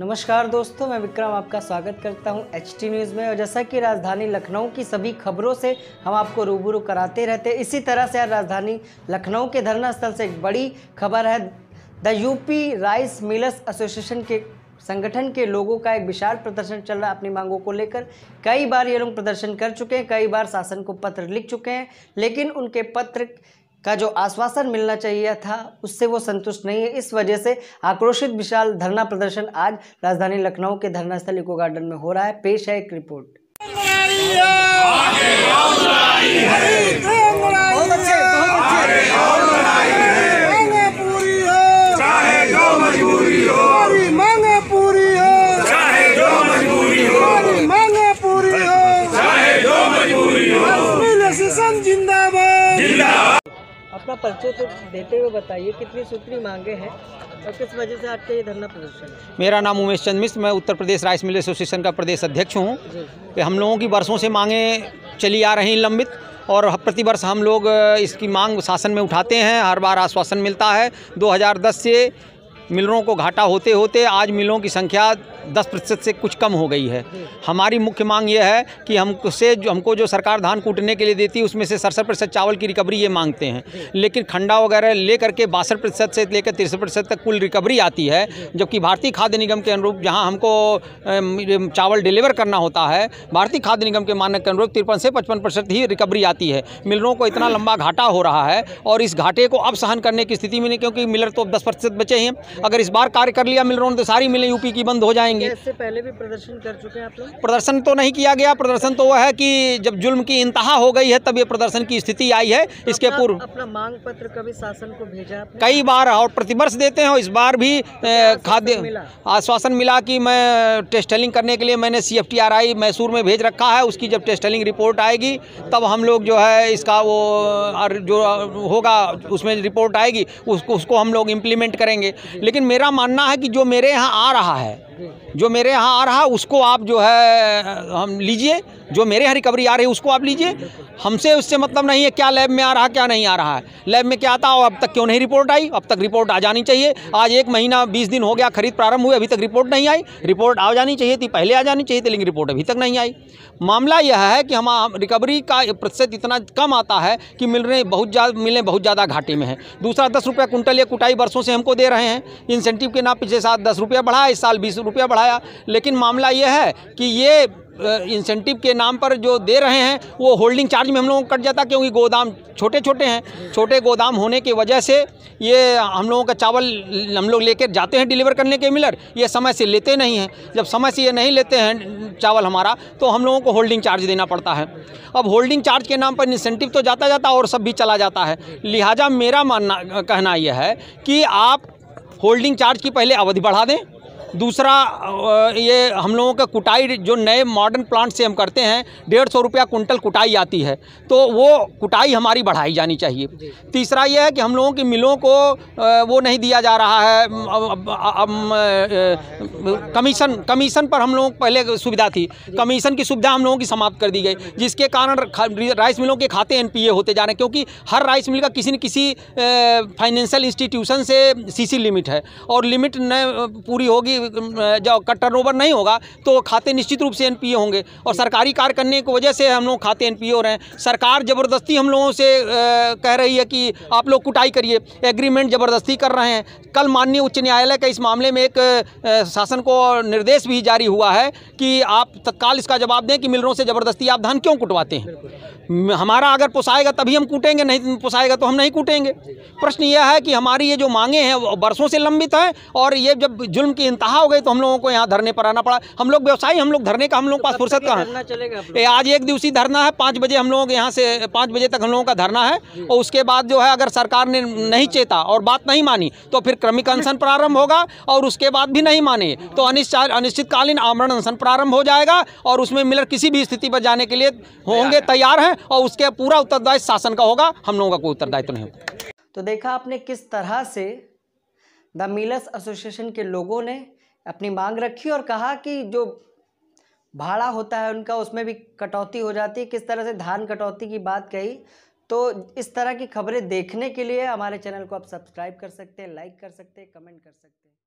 नमस्कार दोस्तों मैं विक्रम आपका स्वागत करता हूं एच टी न्यूज़ में और जैसा कि राजधानी लखनऊ की सभी खबरों से हम आपको रूबरू कराते रहते हैं इसी तरह से राजधानी लखनऊ के धरना स्थल से एक बड़ी खबर है the UP rice millers association के संगठन के लोगों का एक विशाल प्रदर्शन चल रहा है अपनी मांगों को लेकर कई बार ये लोग प्रदर्शन कर चुके हैं कई बार शासन को पत्र लिख चुके हैं लेकिन उनके पत्र का जो आश्वासन मिलना चाहिए था उससे वो संतुष्ट नहीं है इस वजह से आक्रोशित विशाल धरना प्रदर्शन आज राजधानी लखनऊ के धरना स्थल इको गार्डन में हो रहा है पेश है एक रिपोर्ट पर्चों को देते हुए बताइए कितनी सूत्री मांगे हैं और किस वजह से आपका ये धरना प्रदर्शन मेरा नाम उमेश चंद मिश्र मैं उत्तर प्रदेश राइस मिल एसोसिएशन का प्रदेश अध्यक्ष हूँ तो हम लोगों की वर्षों से मांगे चली आ रही लंबित और प्रतिवर्ष हम लोग इसकी मांग शासन में उठाते हैं हर बार आश्वासन मिलता है 2010 से मिलरों को घाटा होते होते आज मिलों की संख्या दस प्रतिशत से कुछ कम हो गई है हमारी मुख्य मांग यह है कि हमसे जो हमको जो सरकार धान कूटने के लिए देती है उसमें से सड़सठ प्रतिशत चावल की रिकवरी ये मांगते हैं लेकिन खंडा वगैरह ले करके बासठ प्रतिशत से लेकर तिरसठ प्रतिशत तक कुल रिकवरी आती है जबकि भारतीय खाद्य निगम के अनुरूप जहाँ हमको चावल डिलीवर करना होता है भारतीय खाद्य निगम के मानक के अनुरूप तिरपन से पचपन प्रतिशत ही रिकवरी आती है मिलरों को इतना लंबा घाटा हो रहा है और इस घाटे को अब सहन करने की स्थिति में नहीं क्योंकि मिलर तो दस प्रतिशत बचे हैं अगर इस बार कार्य कर लिया मिलरों ने तो सारी मिलें यूपी की बंद हो जाएंगी जाएंगे इससे पहले भी प्रदर्शन कर चुके हैं आप लोग प्रदर्शन तो नहीं किया गया प्रदर्शन तो वह है कि जब जुल्म की इंतहा हो गई है तब ये प्रदर्शन की स्थिति आई है तो इसके पूर्व अपना मांग पत्र कभी शासन को भेजा कई बार और प्रतिवर्ष देते हैं इस बार भी तो खाद्य आश्वासन मिला कि मैं टेस्टलिंग करने के लिए मैंने सी मैसूर में भेज रखा है उसकी जब टेस्टलिंग रिपोर्ट आएगी तब हम लोग जो है इसका वो जो होगा उसमें रिपोर्ट आएगी उसको उसको हम लोग इम्प्लीमेंट करेंगे लेकिन मेरा मानना है कि जो मेरे यहाँ आ रहा है जो मेरे यहाँ आ रहा उसको आप जो है हम लीजिए जो मेरे यहाँ रिकवरी आ रही है उसको आप लीजिए हमसे उससे मतलब नहीं है क्या लैब में आ रहा क्या नहीं आ रहा है लैब में क्या आता और अब तक क्यों नहीं रिपोर्ट आई अब तक रिपोर्ट आ जानी चाहिए आज एक महीना बीस दिन हो गया खरीद प्रारंभ हुए अभी तक रिपोर्ट नहीं आई रिपोर्ट आ जानी चाहिए थी पहले आ जानी चाहिए थी लेकिन रिपोर्ट अभी तक नहीं आई मामला यह है कि हम रिकवरी का प्रतिशत इतना कम आता है कि मिल रहे बहुत ज़्यादा मिलने बहुत ज़्यादा घाटे में है दूसरा दस रुपया कुंटल या कुटाई बरसों से हमको दे रहे हैं इंसेंटिव के नाम पिछले साल दस रुपया बढ़ा इस साल बीस रुपया बढ़ा बताया लेकिन मामला यह है कि ये इंसेंटिव के नाम पर जो दे रहे हैं वो होल्डिंग चार्ज में हम लोगों को कट जाता क्योंकि गोदाम छोटे छोटे हैं छोटे गोदाम होने की वजह से ये हम लोगों का चावल हम लोग लेकर जाते हैं डिलीवर करने के मिलर ये समय से लेते नहीं हैं जब समय से ये नहीं लेते हैं चावल हमारा तो हम लोगों को होल्डिंग चार्ज देना पड़ता है अब होल्डिंग चार्ज के नाम पर इंसेंटिव तो जाता जाता और सब भी चला जाता है लिहाजा मेरा मानना कहना यह है कि आप होल्डिंग चार्ज की पहले अवधि बढ़ा दें दूसरा ये हम लोगों का कुटाई जो नए मॉडर्न प्लांट से हम करते हैं डेढ़ सौ रुपया कुंटल कुटाई आती है तो वो कुटाई हमारी बढ़ाई जानी चाहिए तीसरा ये है कि हम लोगों की मिलों को वो नहीं दिया जा रहा है कमीशन कमीशन पर हम लोगों को पहले सुविधा थी कमीशन की सुविधा हम लोगों की समाप्त कर दी गई जिसके कारण राइस मिलों के खाते एन होते जा रहे हैं क्योंकि हर राइस मिल का किसी न किसी फाइनेंशियल इंस्टीट्यूशन से सी लिमिट है और लिमिट न पूरी होगी जब का ओवर नहीं होगा तो खाते निश्चित रूप से एनपीए होंगे और सरकारी कार्य करने की वजह से हम लोग खाते एनपीए हो रहे हैं सरकार ज़बरदस्ती हम लोगों से कह रही है कि आप लोग कुटाई करिए एग्रीमेंट ज़बरदस्ती कर रहे हैं कल माननीय उच्च न्यायालय का इस मामले में एक शासन को निर्देश भी जारी हुआ है कि आप तत्काल इसका जवाब दें कि मिलरों से ज़बरदस्ती आप धान क्यों कुटवाते हैं हमारा अगर पोसाएगा तभी हम कूटेंगे नहीं तो पोसाएगा तो हम नहीं कूटेंगे प्रश्न यह है कि हमारी ये जो मांगे हैं बरसों से लंबित हैं और ये जब जुल्म की इंतहा हो गई तो हम लोगों को यहाँ धरने पर आना पड़ा हम लोग व्यवसायी हम लोग धरने का हम लोग पास तो फुर्सत कहाँ आज एक दिवसीय धरना है पाँच बजे हम लोगों के यहाँ से पाँच बजे तक हम लोगों का धरना है और उसके बाद जो है अगर सरकार ने नहीं चेता और बात नहीं मानी तो फिर क्रमिक अनशन प्रारंभ होगा और उसके बाद भी नहीं माने तो अनिश्चित अनिश्चितकालीन आमरण अनशन प्रारंभ हो जाएगा और उसमें मिलर किसी भी स्थिति पर जाने के लिए होंगे तैयार हैं और उसके पूरा उत्तरदायित्व शासन का होगा हम लोगों का कोई उत्तरदायित्व नहीं होगा तो देखा आपने किस तरह से द मिलर्स एसोसिएशन के लोगों ने अपनी मांग रखी और कहा कि जो भाड़ा होता है उनका उसमें भी कटौती हो जाती है किस तरह से धान कटौती की बात कही तो इस तरह की खबरें देखने के लिए हमारे चैनल को आप सब्सक्राइब कर सकते हैं लाइक कर सकते हैं कमेंट कर सकते हैं